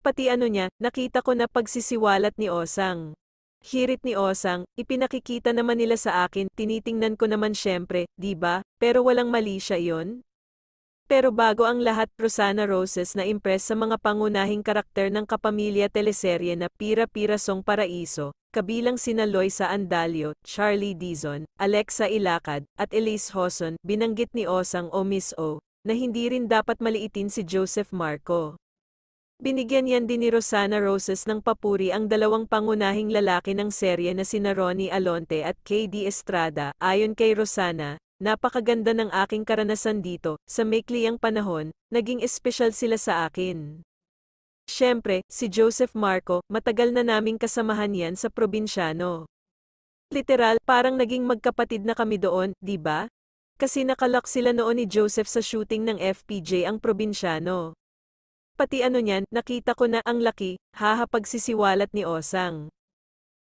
Pati ano niya, nakita ko na pagsisiwalat ni Osang. Hirit ni Osang, ipinakikita naman nila sa akin, tinitingnan ko naman syempre, di ba? Pero walang mali siya yon. Pero bago ang lahat, Rosana Roses na impress sa mga pangunahing karakter ng kapamilya teleserye na Pira Pira Song Paraiso, kabilang sina Loisa Andalio, Charlie Dizon, Alexa Ilacad, at Elise Hoson, binanggit ni Osang o oh, Miss O, na hindi rin dapat maliitin si Joseph Marco. Binigyan yan din ni Rosana Roses ng papuri ang dalawang pangunahing lalaki ng serye na sina Ronnie Alonte at KD Estrada. Ayon kay Rosana, napakaganda ng aking karanasan dito, sa maikli panahon, naging espesyal sila sa akin. Siyempre, si Joseph Marco, matagal na naming kasamahan yan sa probinsyano. Literal, parang naging magkapatid na kami doon, di ba? Kasi nakalak sila noon ni Joseph sa shooting ng FPJ ang probinsyano pati ano niyan, nakita ko na ang laki, haha pagsisiwalat ni Osang.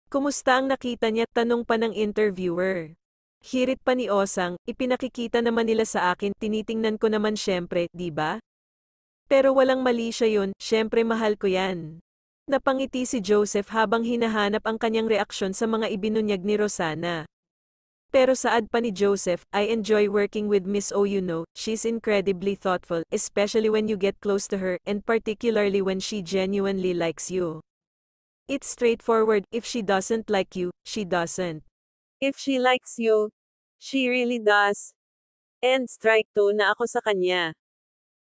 Kumusta ang nakita niya, tanong pa ng interviewer. Hirit pa ni Osang, ipinakikita naman nila sa akin, tinitingnan ko naman syempre, di ba? Pero walang mali siya yun, syempre mahal ko yan. Napangiti si Joseph habang hinahanap ang kanyang reaksyon sa mga ibinunyag ni Rosana. Pero saad pa ni Joseph, I enjoy working with Miss O you know, she's incredibly thoughtful, especially when you get close to her, and particularly when she genuinely likes you. It's straightforward, if she doesn't like you, she doesn't. If she likes you, she really does. And strike 2 na ako sa kanya.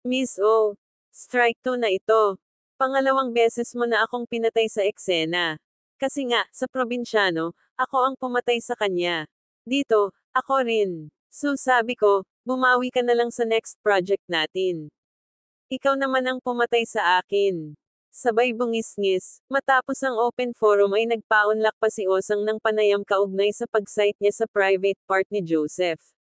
Miss O, strike 2 na ito. Pangalawang beses mo na akong pinatay sa eksena. Kasi nga, sa probinsyano, ako ang pumatay sa kanya. Dito, ako rin. So sabi ko, bumawi ka na lang sa next project natin. Ikaw naman ang pumatay sa akin. Sabay bungis-ngis, matapos ang open forum ay nagpaunlak pa si Osang ng panayam kaugnay sa pag-site niya sa private part ni Joseph.